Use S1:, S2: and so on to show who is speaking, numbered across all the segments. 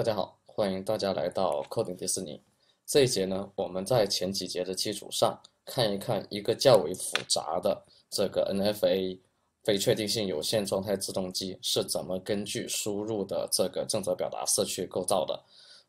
S1: 大家好，欢迎大家来到 coding 迪士尼。这一节呢，我们在前几节的基础上，看一看一个较为复杂的这个 NFA 非确定性有限状态自动机是怎么根据输入的这个正则表达式去构造的。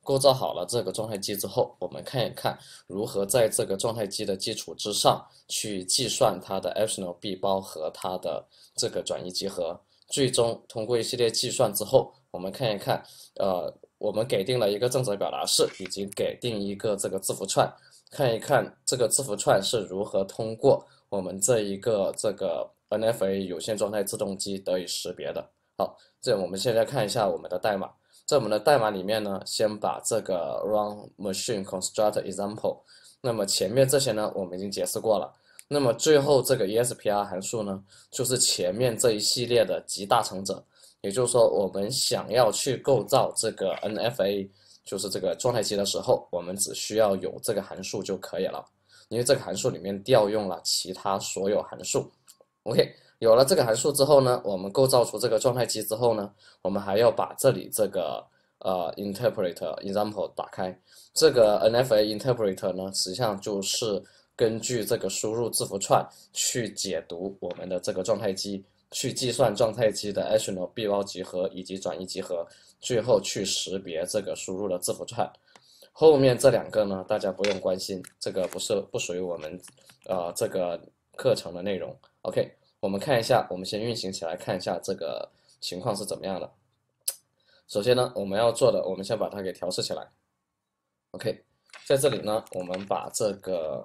S1: 构造好了这个状态机之后，我们看一看如何在这个状态机的基础之上去计算它的 e p t i o n B 包和它的这个转移集合。最终通过一系列计算之后，我们看一看，呃。我们给定了一个正则表达式，以及给定一个这个字符串，看一看这个字符串是如何通过我们这一个这个 NFA 有限状态自动机得以识别的。好，这我们现在看一下我们的代码，在我们的代码里面呢，先把这个 run machine construct example，那么前面这些呢，我们已经解释过了，那么最后这个 E S P R 函数呢，就是前面这一系列的集大成者。也就是说，我们想要去构造这个 NFA，就是这个状态机的时候，我们只需要有这个函数就可以了。因为这个函数里面调用了其他所有函数。OK，有了这个函数之后呢，我们构造出这个状态机之后呢，我们还要把这里这个呃 interpreter example 打开。这个 NFA interpreter 呢，实际上就是根据这个输入字符串去解读我们的这个状态机。去计算状态机的 h 集 o b 包集合以及转移集合，最后去识别这个输入的字符串。后面这两个呢，大家不用关心，这个不是不属于我们，呃，这个课程的内容。OK，我们看一下，我们先运行起来看一下这个情况是怎么样的。首先呢，我们要做的，我们先把它给调试起来。OK，在这里呢，我们把这个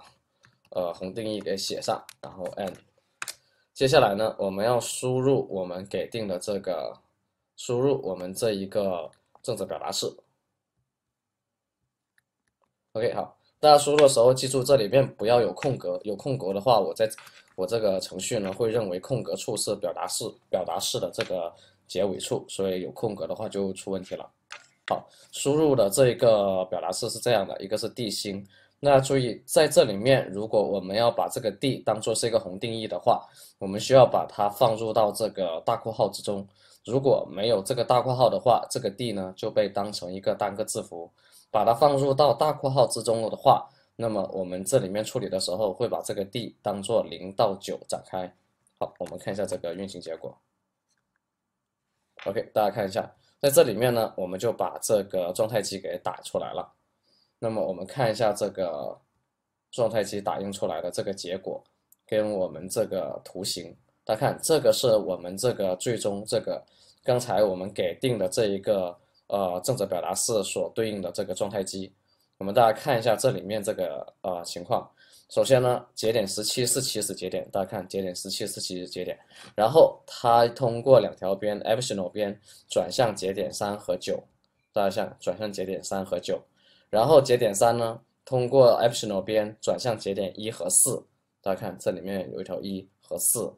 S1: 呃红定义给写上，然后按。接下来呢，我们要输入我们给定的这个，输入我们这一个正则表达式。OK，好，大家输入的时候记住这里面不要有空格，有空格的话，我在我这个程序呢会认为空格处是表达式表达式的这个结尾处，所以有空格的话就出问题了。好，输入的这一个表达式是这样的，一个是地心。那注意，在这里面，如果我们要把这个 d 当做是一个宏定义的话，我们需要把它放入到这个大括号之中。如果没有这个大括号的话，这个 d 呢就被当成一个单个字符。把它放入到大括号之中了的话，那么我们这里面处理的时候会把这个 d 当做零到九展开。好，我们看一下这个运行结果。OK，大家看一下，在这里面呢，我们就把这个状态机给打出来了。那么我们看一下这个状态机打印出来的这个结果，跟我们这个图形，大家看这个是我们这个最终这个刚才我们给定的这一个呃正则表达式所对应的这个状态机。我们大家看一下这里面这个呃情况。首先呢，节点十七是起始节点，大家看节点十七是起始节点。然后它通过两条边 a p s i l o n 边转向节点三和九，大家看转向节点三和九。然后节点三呢，通过 e p s i o n 边转向节点一和四。大家看，这里面有一条一和四。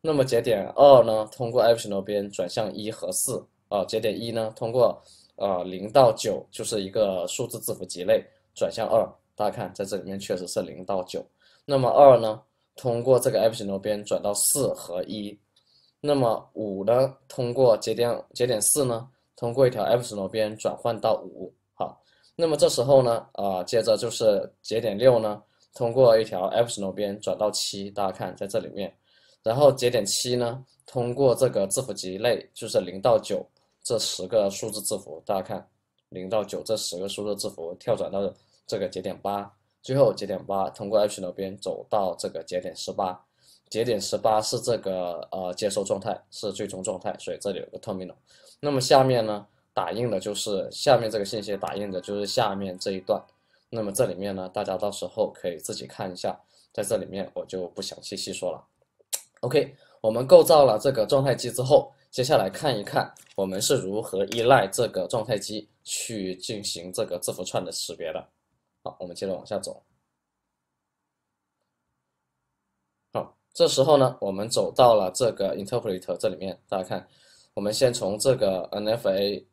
S1: 那么节点二呢，通过 e p s i o n 边转向一和四。啊，节点一呢，通过呃零到九就是一个数字字符集类转向二。大家看，在这里面确实是零到九。那么二呢，通过这个 e p s i o n 边转到四和一。那么五呢，通过节点节点四呢，通过一条 e p s i o n 边转换到五。那么这时候呢，啊，接着就是节点六呢，通过一条 epsilon 边转到七，大家看在这里面，然后节点七呢，通过这个字符集类，就是零到九这十个数字字符，大家看零到九这十个数字字符跳转到这个节点八，最后节点八通过 epsilon 边走到这个节点十八，节点十八是这个呃接收状态，是最终状态，所以这里有个 terminal。那么下面呢？打印的就是下面这个信息，打印的就是下面这一段。那么这里面呢，大家到时候可以自己看一下，在这里面我就不详细细说了。OK，我们构造了这个状态机之后，接下来看一看我们是如何依赖这个状态机去进行这个字符串的识别的。好，我们接着往下走。好，这时候呢，我们走到了这个 interpreter 这里面，大家看，我们先从这个 NFA。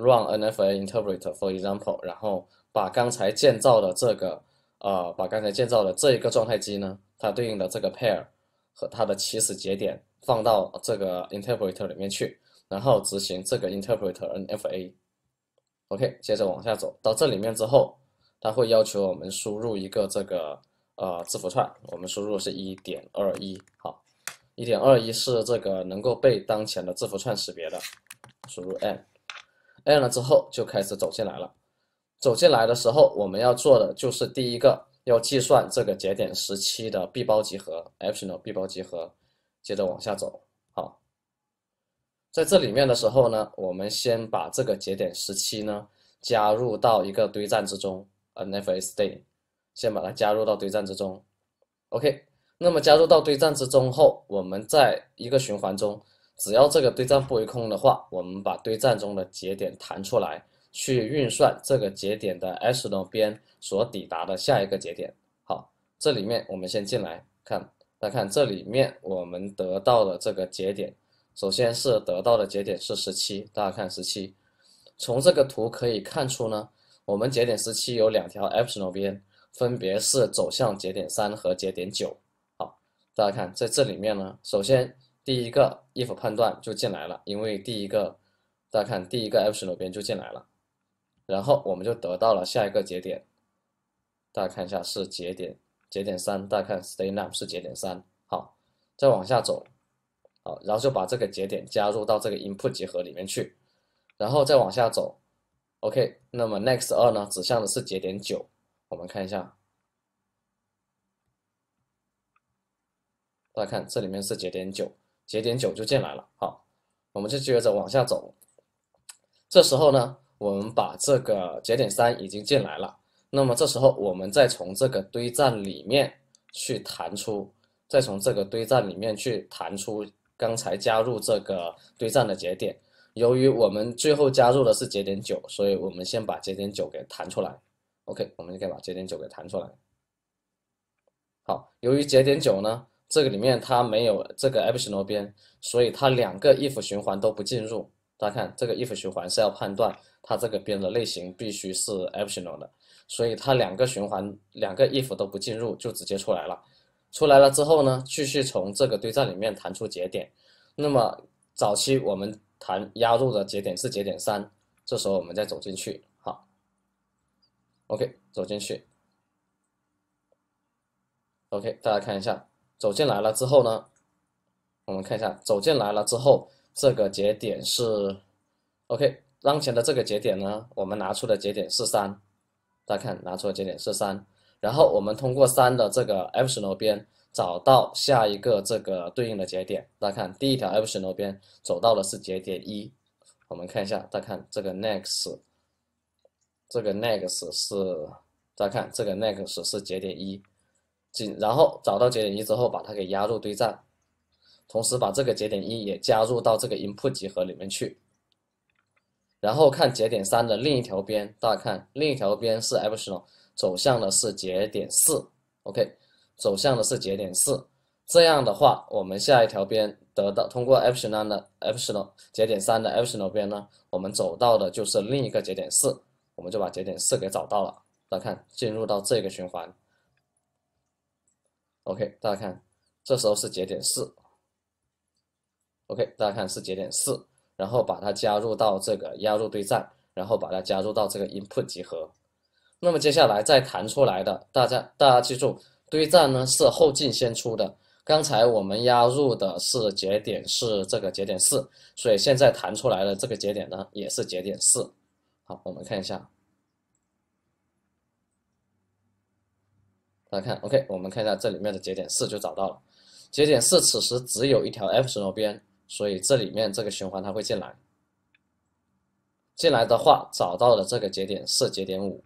S1: run NFA interpreter for example，然后把刚才建造的这个，呃，把刚才建造的这一个状态机呢，它对应的这个 pair 和它的起始节点放到这个 interpreter 里面去，然后执行这个 interpreter NFA。OK，接着往下走到这里面之后，它会要求我们输入一个这个呃字符串，我们输入是1.21，好，1.21是这个能够被当前的字符串识别的，输入 n 按了之后就开始走进来了。走进来的时候，我们要做的就是第一个要计算这个节点时期的闭包集合，optional 包集合，接着往下走。好，在这里面的时候呢，我们先把这个节点时期呢加入到一个堆栈之中，nfsd，先把它加入到堆栈之中。OK，那么加入到堆栈之中后，我们在一个循环中。只要这个堆栈不为空的话，我们把堆栈中的节点弹出来，去运算这个节点的 s i o n 边所抵达的下一个节点。好，这里面我们先进来看，大家看这里面我们得到的这个节点，首先是得到的节点是十七，大家看十七。从这个图可以看出呢，我们节点十七有两条 e p s i o n 边，分别是走向节点三和节点九。好，大家看在这里面呢，首先。第一个 if 判断就进来了，因为第一个，大家看第一个 f 十楼边就进来了，然后我们就得到了下一个节点，大家看一下是节点节点三，大家看 stay n o w 是节点三，好，再往下走，好，然后就把这个节点加入到这个 input 集合里面去，然后再往下走，OK，那么 next 二呢指向的是节点九，我们看一下，大家看这里面是节点九。节点九就进来了，好，我们就接着往下走。这时候呢，我们把这个节点三已经进来了，那么这时候我们再从这个堆栈里面去弹出，再从这个堆栈里面去弹出刚才加入这个堆栈的节点。由于我们最后加入的是节点九，所以我们先把节点九给弹出来。OK，我们就可以把节点九给弹出来。好，由于节点九呢。这个里面它没有这个 epsilon 边，所以它两个 if 循环都不进入。大家看这个 if 循环是要判断它这个边的类型必须是 epsilon 的，所以它两个循环两个 if 都不进入，就直接出来了。出来了之后呢，继续从这个堆栈里面弹出节点。那么早期我们弹压入的节点是节点三，这时候我们再走进去，好，OK 走进去，OK 大家看一下。走进来了之后呢，我们看一下，走进来了之后，这个节点是 OK。当前的这个节点呢，我们拿出的节点是三，大家看，拿出的节点是三。然后我们通过三的这个 F l 边找到下一个这个对应的节点，大家看，第一条 F l 边走到的是节点一。我们看一下，大家看这个 next，这个 next 是，大家看这个 next 是节点一。然后找到节点一之后，把它给压入堆栈，同时把这个节点一也加入到这个 inPut 集合里面去。然后看节点三的另一条边，大家看，另一条边是 f 十楼，走向的是节点四，OK，走向的是节点四。这样的话，我们下一条边得到通过 f 十 n 的 f 十楼节点三的 f 十楼边呢，我们走到的就是另一个节点四，我们就把节点四给找到了。大家看，进入到这个循环。OK，大家看，这时候是节点四。OK，大家看是节点四，然后把它加入到这个压入堆栈，然后把它加入到这个 input 集合。那么接下来再弹出来的，大家大家记住，堆栈呢是后进先出的。刚才我们压入的是节点是这个节点四，所以现在弹出来的这个节点呢也是节点四。好，我们看一下。大家看，OK，我们看一下这里面的节点四就找到了。节点四此时只有一条 F 十六边，所以这里面这个循环它会进来。进来的话，找到了这个节点是节点五。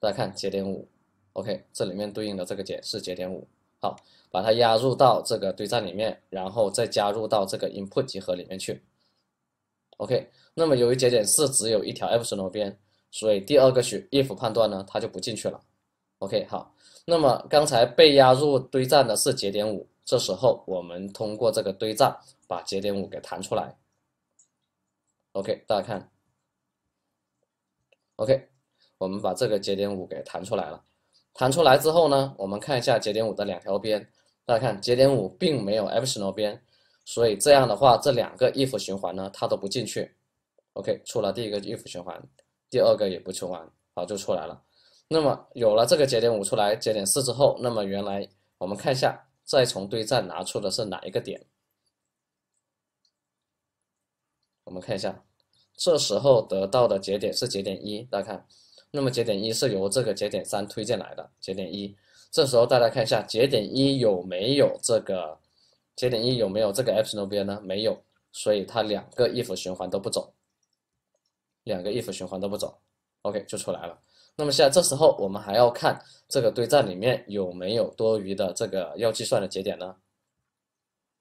S1: 大家看节点五，OK，这里面对应的这个解是节点五。好，把它压入到这个堆栈里面，然后再加入到这个 input 集合里面去。OK，那么由于节点四只有一条 F 十六边，所以第二个 if 判断呢，它就不进去了。OK，好，那么刚才被压入堆栈的是节点五，这时候我们通过这个堆栈把节点五给弹出来。OK，大家看，OK，我们把这个节点五给弹出来了。弹出来之后呢，我们看一下节点五的两条边，大家看节点五并没有 i l 边，所以这样的话这两个 if 循环呢它都不进去。OK，出了第一个 if 循环，第二个也不循环，好就出来了。那么有了这个节点五出来，节点四之后，那么原来我们看一下，再从堆栈拿出的是哪一个点？我们看一下，这时候得到的节点是节点一，大家看，那么节点一是由这个节点三推荐来的。节点一，这时候大家看一下，节点一有没有这个节点一有没有这个 x 那边呢？没有，所以它两个 if 循环都不走，两个 if 循环都不走，OK 就出来了。那么现在这时候，我们还要看这个堆栈里面有没有多余的这个要计算的节点呢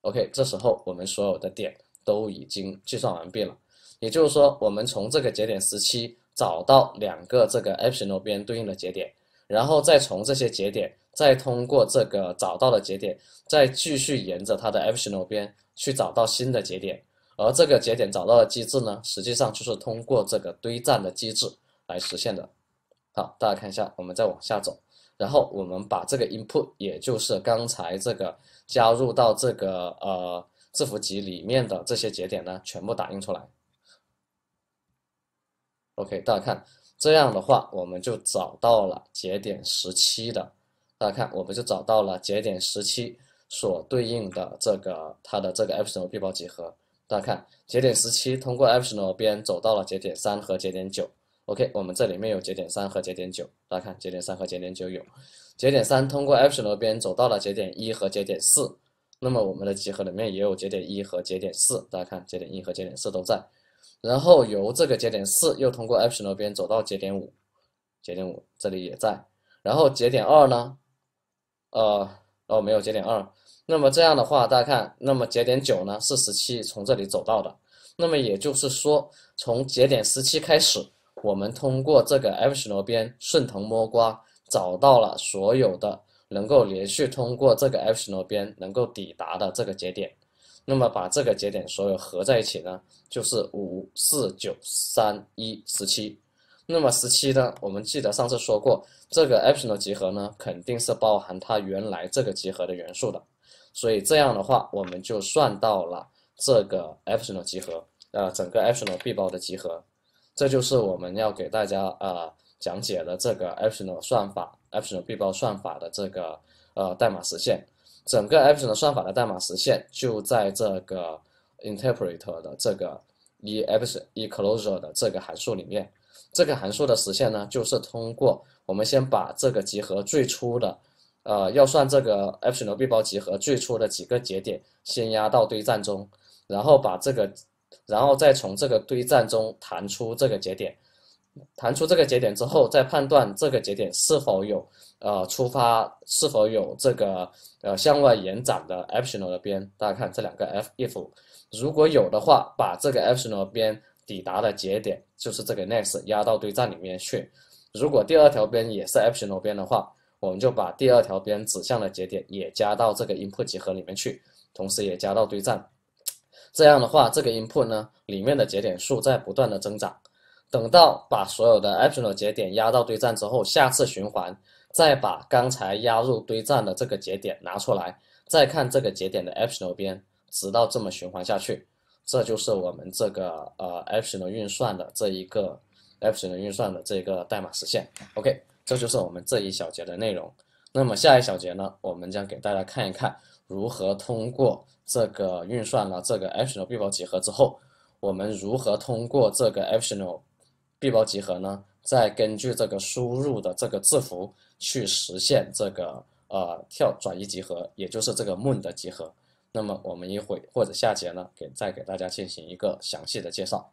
S1: ？OK，这时候我们所有的点都已经计算完毕了。也就是说，我们从这个节点十七找到两个这个 f d g n 边对应的节点，然后再从这些节点，再通过这个找到的节点，再继续沿着它的 f d g n 边去找到新的节点。而这个节点找到的机制呢，实际上就是通过这个堆栈的机制来实现的。好，大家看一下，我们再往下走，然后我们把这个 input，也就是刚才这个加入到这个呃字符集里面的这些节点呢，全部打印出来。OK，大家看，这样的话我们就找到了节点十七的，大家看，我们就找到了节点十七所对应的这个它的这个 o p s i o n 包集合。大家看，节点十七通过 o p s i o n 边走到了节点三和节点九。OK，我们这里面有节点三和节点九，大家看节点三和节点九有。节点三通过 F 混合边走到了节点一和节点四，那么我们的集合里面也有节点一和节点四，大家看节点一和节点四都在。然后由这个节点四又通过 F 混合边走到节点五，节点五这里也在。然后节点二呢，呃，哦没有节点二。那么这样的话，大家看，那么节点九呢是十七从这里走到的，那么也就是说从节点十七开始。我们通过这个 F p s 边顺藤摸瓜，找到了所有的能够连续通过这个 F p s 边能够抵达的这个节点，那么把这个节点所有合在一起呢，就是五四九三一十七。那么十七呢，我们记得上次说过，这个 F p s 集合呢肯定是包含它原来这个集合的元素的，所以这样的话，我们就算到了这个 F p s 集合，呃，整个 F p s B 包的集合。这就是我们要给大家呃讲解的这个 f u t i o n 算法 f u t i o n 闭包算法的这个呃代码实现。整个 f u t i o n 算法的代码实现就在这个 interpreter 的这个 e f Closure 的这个函数里面。这个函数的实现呢，就是通过我们先把这个集合最初的呃要算这个 f u t i o n 闭包集合最初的几个节点先压到堆栈中，然后把这个。然后再从这个堆栈中弹出这个节点，弹出这个节点之后，再判断这个节点是否有呃出发是否有这个呃向外延展的 optional 的边。大家看这两个 if，如果有的话，把这个 optional 边抵达的节点就是这个 next 压到堆栈里面去。如果第二条边也是 optional 边的话，我们就把第二条边指向的节点也加到这个 input 集合里面去，同时也加到堆栈。这样的话，这个 input 呢里面的节点数在不断的增长。等到把所有的 a p t i o n 节点压到堆栈之后，下次循环再把刚才压入堆栈的这个节点拿出来，再看这个节点的 a p t i o n 边，直到这么循环下去。这就是我们这个呃 a p t i o n 运算的这一个 a p t i o n 运算的这一个代码实现。OK，这就是我们这一小节的内容。那么下一小节呢，我们将给大家看一看。如何通过这个运算了这个 e p t i o n 匹包集合之后，我们如何通过这个 e p t i o n 匹包集合呢？再根据这个输入的这个字符去实现这个呃跳转移集合，也就是这个 m o o n 的集合。那么我们一会或者下节呢，给再给大家进行一个详细的介绍。